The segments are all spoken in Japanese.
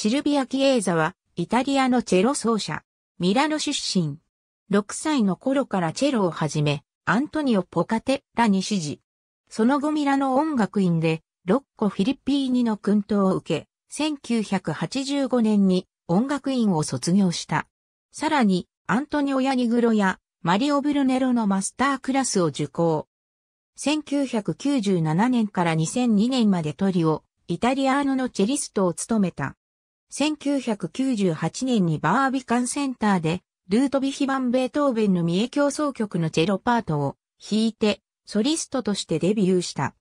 シルビア・キエーザは、イタリアのチェロ奏者。ミラノ出身。6歳の頃からチェロを始め、アントニオ・ポカテラに指示。その後ミラノ音楽院で、ロッコ・フィリッピーニの訓導を受け、1985年に音楽院を卒業した。さらに、アントニオ・ヤニグロやマリオ・ブルネロのマスタークラスを受講。1997年から2002年までトリオ、イタリアーノのチェリストを務めた。1998年にバービカンセンターで、ルートビヒバン・ベートーベンの三重競争曲のチェロパートを弾いて、ソリストとしてデビューした。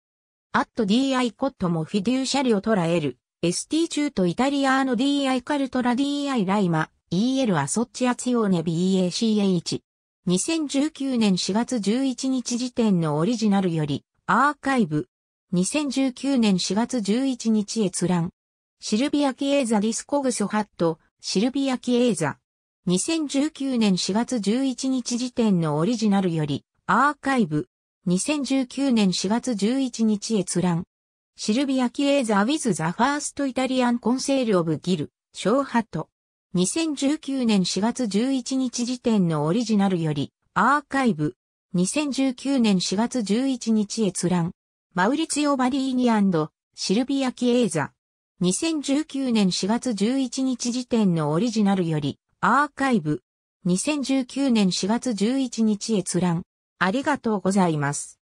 アット DI コットもフィデューシャリを捉える、ST 中とイタリアーノ DI カルトラ DI ライマ、EL アソッチアツヨーネ BACH。2019年4月11日時点のオリジナルより、アーカイブ。2019年4月11日閲覧。シルビア・キエーザ・ディスコグソ・ハット、シルビア・キエーザ。2019年4月11日時点のオリジナルより、アーカイブ。2019年4月11日閲覧。シルビア・キエーザ・ウィズ・ザ・ファースト・イタリアン・コンセール・オブ・ギル、ショーハット。2019年4月11日時点のオリジナルより、アーカイブ。2019年4月11日閲覧。マウリツィオ・バリーニシルビア・キエーザ。2019年4月11日時点のオリジナルより、アーカイブ。2019年4月11日閲覧。ありがとうございます。